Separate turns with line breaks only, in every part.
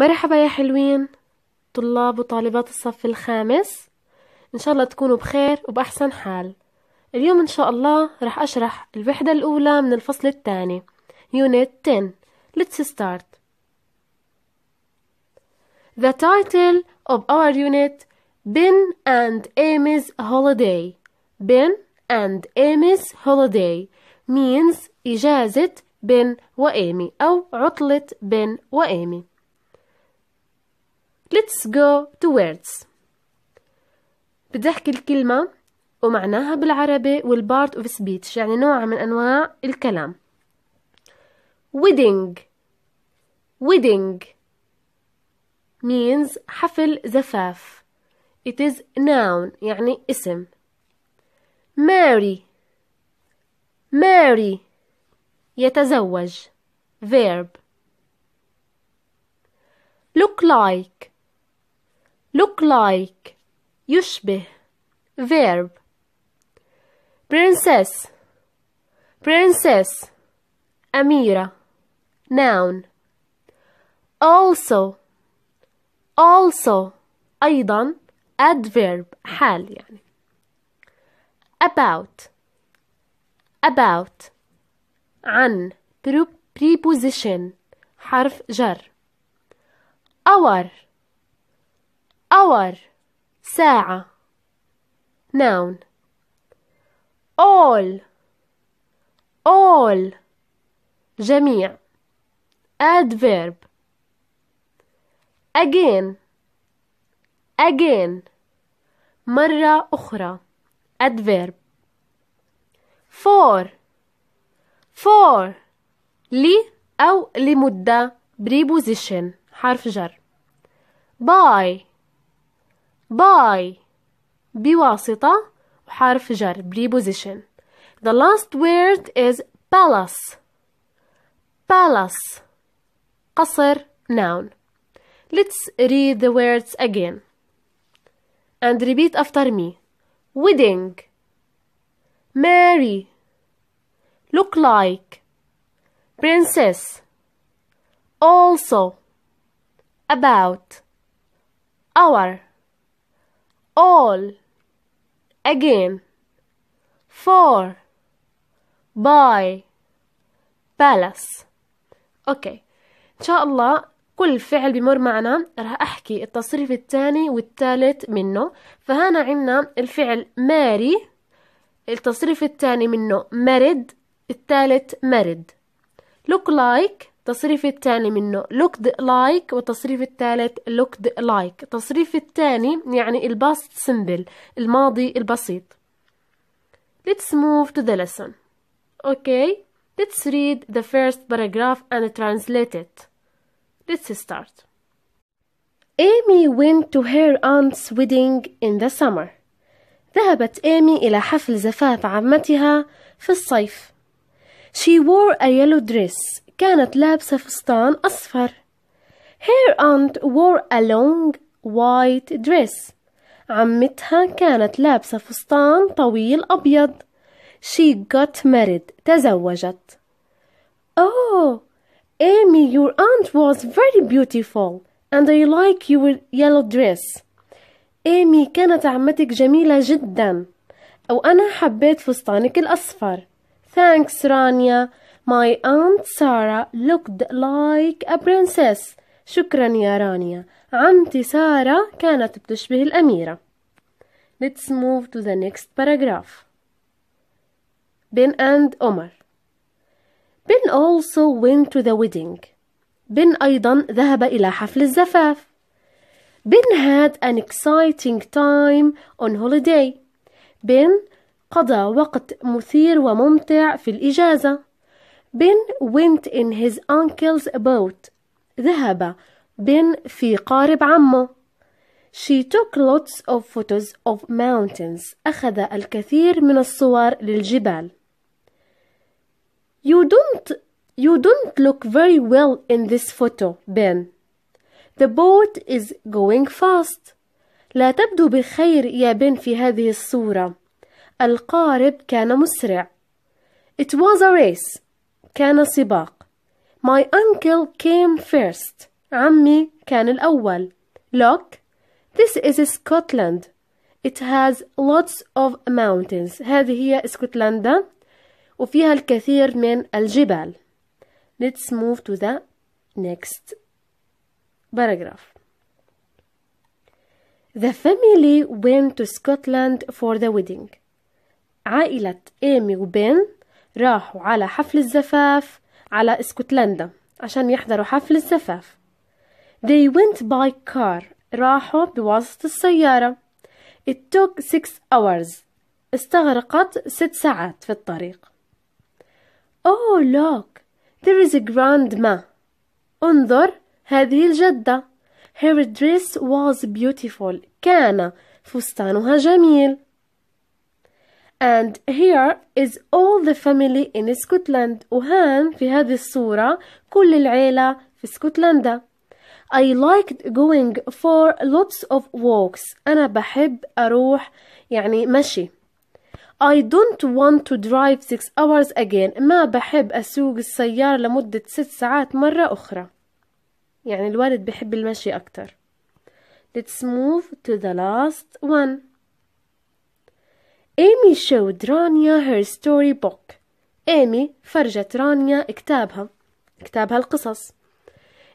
مرحبا يا حلوين طلاب وطالبات الصف الخامس إن شاء الله تكونوا بخير وبأحسن حال اليوم إن شاء الله رح أشرح الوحدة الأولى من الفصل الثاني يونيت 10 Let's start The title of our unit Ben and Amy's Holiday Ben and Amy's Holiday means إجازة بن وإيمي أو عطلة بن وإيمي Let's go to words بدي أحكي الكلمة ومعناها بالعربي والبارت اوف سبيتش يعني نوع من أنواع الكلام wedding wedding means حفل زفاف it is noun يعني اسم marry marry يتزوج verb look like look like يشبه verb princess princess Amira noun also also أيضا adverb حال يعني about about عن preposition حرف جر our hour ساعة noun all all جميع adverb again again مرة أخرى adverb for for لي أو لمدة preposition حرف جر by by بواسطة وحرف جر preposition the last word is palace palace قصر noun let's read the words again and repeat after me wedding Mary look like princess also about our all again for by palace اوكي ان شاء الله كل فعل بمر معنا راح احكي التصريف الثاني والثالث منه فهنا عنا الفعل ماري التصريف الثاني منه مرد الثالث مرد look like التصريف الثاني منه looked like والتصريف الثالث looked like التصريف الثاني يعني الباست سمبل الماضي البسيط Let's move to the lesson Okay Let's read the first paragraph and translate it Let's start Amy went to her aunt's wedding in the summer ذهبت إيمي إلى حفل زفاف عمتها في الصيف She wore a yellow dress كانت لابسة فستان أصفر. Her aunt wore a long white dress. عمتها كانت لابسة فستان طويل أبيض. She got married. تزوجت. Oh, Amy, your aunt was very beautiful and I like your yellow dress. Amy, كانت عمتك جميلة جدا وأنا حبيت فستانك الأصفر Thanks Rania. My aunt Sarah looked like a princess. شكرا يا رانيا. عمتي سارة كانت بتشبه الأميرة. Let's move to the next paragraph. Ben and Omar. Ben also went to the wedding. Ben أيضا ذهب إلى حفل الزفاف. Ben had an exciting time on holiday. Ben قضى وقت مثير وممتع في الإجازة. Ben went in his uncle's boat. ذهب Ben في قارب عمه. She took lots of photos of mountains. أخذ الكثير من الصور للجبال. You don't you don't look very well in this photo, Ben. The boat is going fast. لا تبدو بخير يا بن في هذه الصورة. القارب كان مسرع. It was a race. كان سباق My uncle came first عمي كان الأول Look, this is Scotland It has lots of mountains هذه هي اسكتلندا وفيها الكثير من الجبال Let's move to the next paragraph The family went to Scotland for the wedding. عائلة إيمي وبين راحوا على حفل الزفاف على اسكتلندا عشان يحضروا حفل الزفاف They went by car راحوا بواسطة السيارة It took six hours استغرقت ست ساعات في الطريق Oh look there is a grandma انظر هذه الجدة Her dress was beautiful كان فستانها جميل And here is all the family in Scotland وهان في هذه الصورة كل العيلة في اسكتلندا I liked going for lots of walks أنا بحب أروح يعني مشي I don't want to drive six hours again ما بحب أسوق السيارة لمدة ست ساعات مرة أخرى يعني الوالد بحب المشي أكتر Let's move to the last one إيمي showed رانيا her story book إيمي فرجت رانيا كتابها كتابها القصص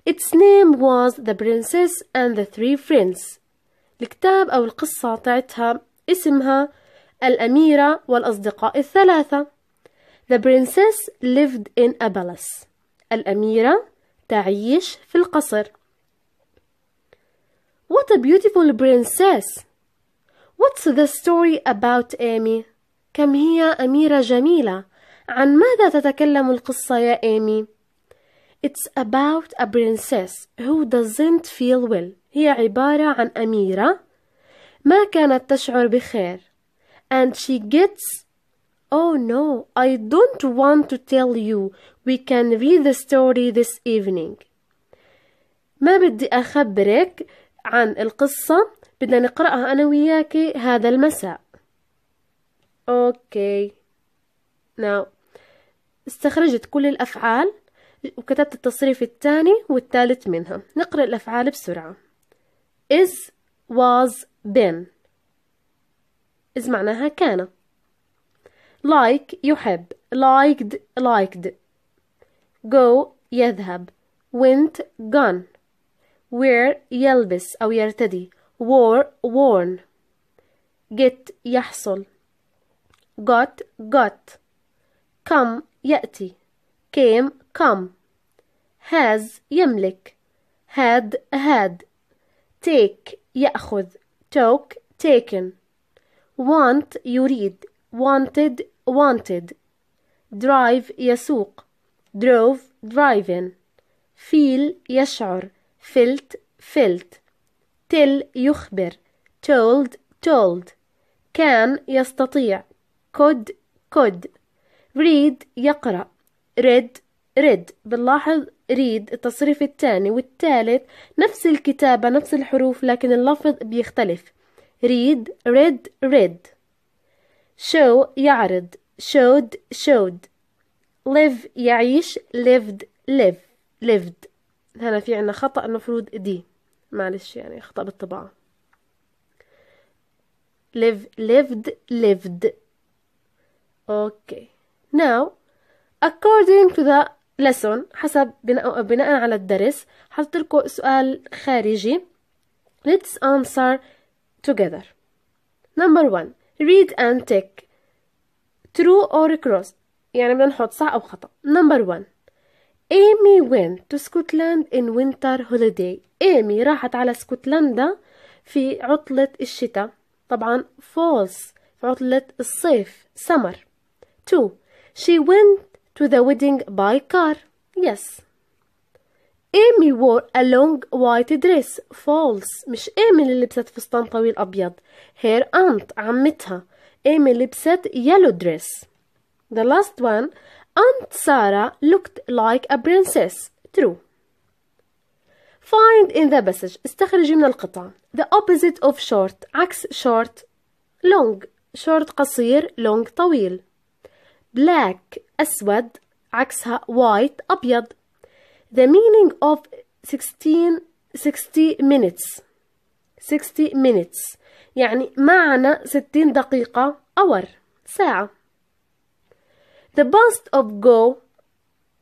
Its name was The Princess and the Three Friends الكتاب أو القصة تاعتها اسمها الأميرة والأصدقاء الثلاثة The princess lived in a palace الأميرة تعيش في القصر What a beautiful princess What's the story about Amy? كم هي أميرة جميلة. عن ماذا تتكلم القصة يا إيمي؟ It's about a princess who doesn't feel well. هي عبارة عن أميرة ما كانت تشعر بخير. And she gets Oh no, I don't want to tell you. We can read the story this evening. ما بدي أخبرك عن القصة بدنا نقرأها أنا وياك هذا المساء أوكي ناو استخرجت كل الأفعال وكتبت التصريف الثاني والثالث منها نقرأ الأفعال بسرعة is was been is معناها كان like يحب liked liked go يذهب went gone wear يلبس أو يرتدي war worn get يحصل got got come يأتي came come has يملك had had take يأخذ took taken want يريد wanted wanted drive يسوق drove driving feel يشعر felt felt تل يخبر told told كان يستطيع could could read يقرأ read read بنلاحظ read التصريف الثاني والثالث نفس الكتابة نفس الحروف لكن اللفظ بيختلف read read read show يعرض showed showed live يعيش lived live lived هنا في عنا خطأ المفروض دي معلش يعني خطأ بالطباعة live lived lived اوكي now according to the lesson حسب بناء بناء على الدرس حطيت لكم سؤال خارجي let's answer together number one read and tick true or cross يعني بدنا نحط صح أو خطأ number one Amy went to Scotland in winter holiday إيمي راحت على اسكتلندا في عطلة الشتاء طبعا فولس في عطلة الصيف summer 2 she went to the wedding by car yes إيمي wore a long white dress false مش إيمي اللي لبست فستان طويل أبيض her aunt عمتها إيمي لبست yellow dress the last one Aunt Sarah looked like a princess true find in the passage استخرجي من القطعة the opposite of short عكس short long short قصير long طويل black أسود عكسها white أبيض the meaning of 16 60 minutes 60 minutes يعني معنى 60 دقيقة hour ساعة the bust of go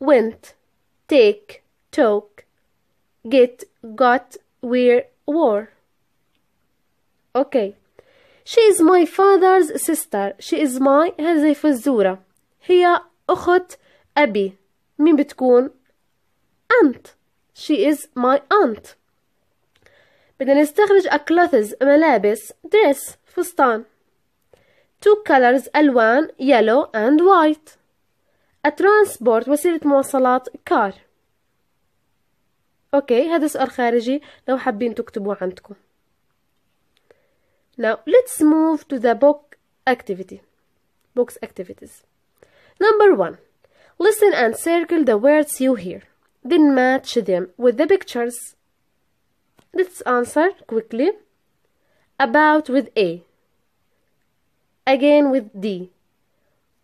went take took get, got, wear, wore. Okay. She is my father's sister. She is my هذه فزورة. هي أخت أبي. مين بتكون؟ aunt. She is my aunt. بدنا نستخرج a clothes ملابس dress فستان. Two colors ألوان yellow and white. A transport وسيلة مواصلات car. Okay, هذا سؤال خارجي لو حابين تكتبوه عندكم. Now let's move to the book activity. Books activities. Number one, listen and circle the words you hear. Then match them with the pictures. Let's answer quickly. About with A. Again with D.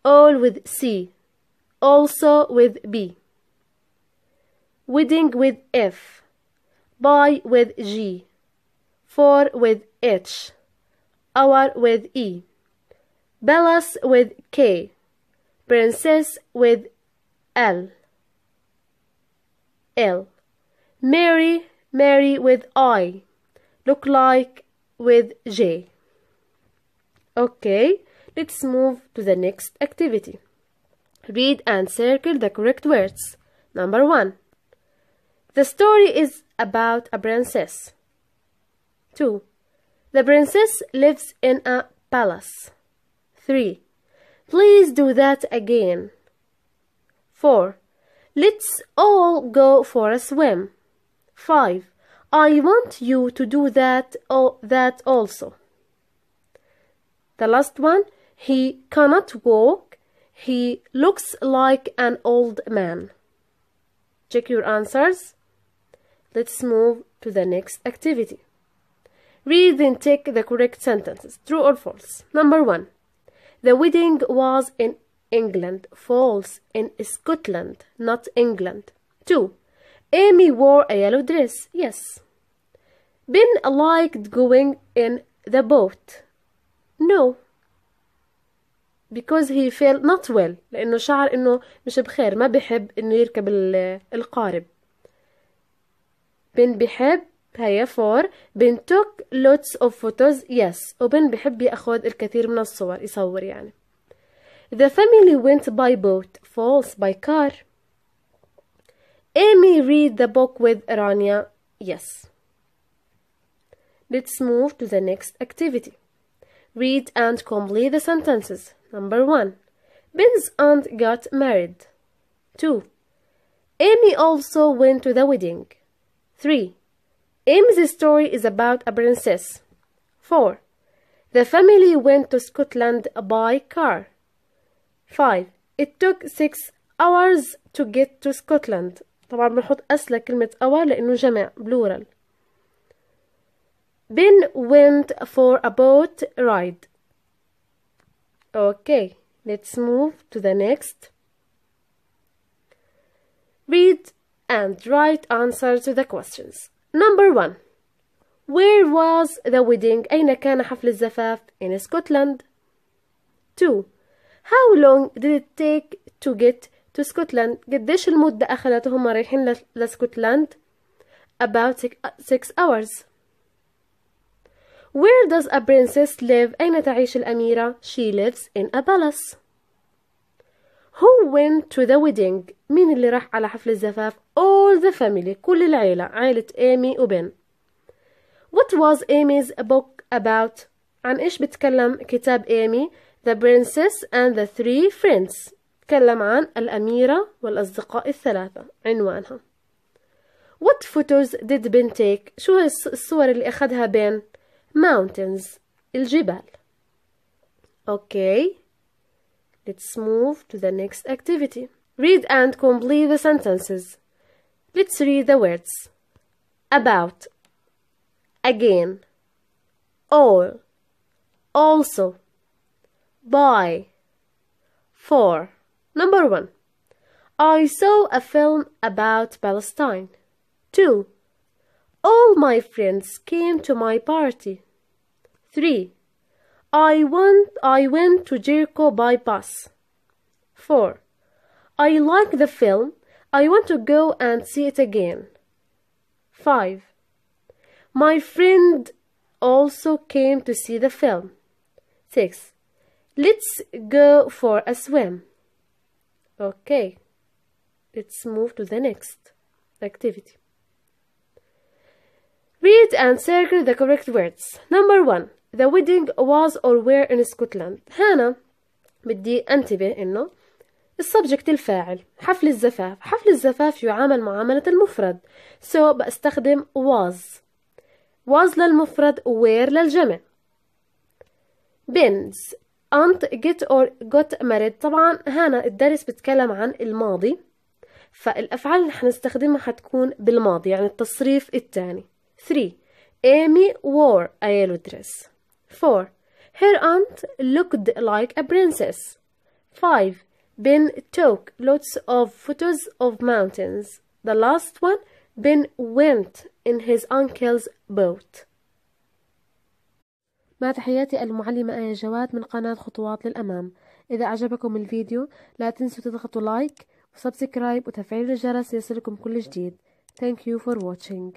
All with C. Also with B. Wedding with F. Buy with G. For with H. Hour with E. Bellas with K. Princess with L. L. Mary, Mary with I. Look like with J. Okay, let's move to the next activity. Read and circle the correct words. Number 1. The story is about a princess. 2. The princess lives in a palace. 3. Please do that again. 4. Let's all go for a swim. 5. I want you to do that or that also. The last one, he cannot walk. He looks like an old man. Check your answers. Let's move to the next activity. Read and take the correct sentences, true or false. Number one, the wedding was in England, false, in Scotland, not England. Two, Amy wore a yellow dress, yes. Ben liked going in the boat, no. Because he felt not well, لأنه شعر إنه مش بخير ما بحب إنه يركب القارب. بنحب هي فور بين توك لوتس اوف فوتوز يس وبن بحب ياخذ الكثير من الصور يصور يعني The family went by boat falls by car Amy read the book with Rania yes Let's move to the next activity Read and complete the sentences Number 1 Ben's aunt got married 2 Amy also went to the wedding 3. Amy's story is about a princess. 4. The family went to Scotland by car. 5. It took 6 hours to get to Scotland. طبعا بنحط أسلة كلمة hour لأنه جمع plural. Ben went for a boat ride. Okay, let's move to the next. Read and right answer to the questions. Number 1. Where was the wedding? أين كان حفل الزفاف? In Scotland. 2. How long did it take to get to Scotland? قديش المدة أخذت رايحين لسكوتلاند؟ About 6 hours. Where does a princess live? أين تعيش الأميرة? She lives in a palace. Who went to the wedding مين اللي راح على حفل الزفاف all the family كل العيلة عيلة ايمي وبن What was Amy's book about عن ايش بتكلم كتاب ايمي The Princess and the Three Friends تكلم عن الأميرة والأصدقاء الثلاثة عنوانها What photos did Ben take شو الصور اللي أخذها بين Mountains الجبال أوكي okay. Let's move to the next activity. Read and complete the sentences. Let's read the words. About. Again. All. Also. By. For. Number 1. I saw a film about Palestine. 2. All my friends came to my party. 3. I went, I went to Jericho by bus. 4. I like the film. I want to go and see it again. 5. My friend also came to see the film. 6. Let's go for a swim. Okay, let's move to the next activity. Read and circle the correct words. Number 1. the wedding was or were in Scotland هنا بدي انتبه انه السبجكت الفاعل حفل الزفاف حفل الزفاف يعامل معاملة المفرد سو so, بستخدم was was للمفرد where للجمع bins aunt get or got married طبعا هنا الدرس بتكلم عن الماضي فالأفعال اللي هنستخدمها هتكون بالماضي يعني التصريف الثاني 3 Amy wore a yellow dress 4. Her aunt looked like a princess. 5. Ben took lots of photos of mountains. The last one, Ben went in his uncle's boat. مع تحياتي المعلمة آية جواد من قناة خطوات للأمام إذا أعجبكم الفيديو لا تنسوا تضغطوا لايك وسبسكرايب وتفعيل الجرس ليصلكم كل جديد Thank you for watching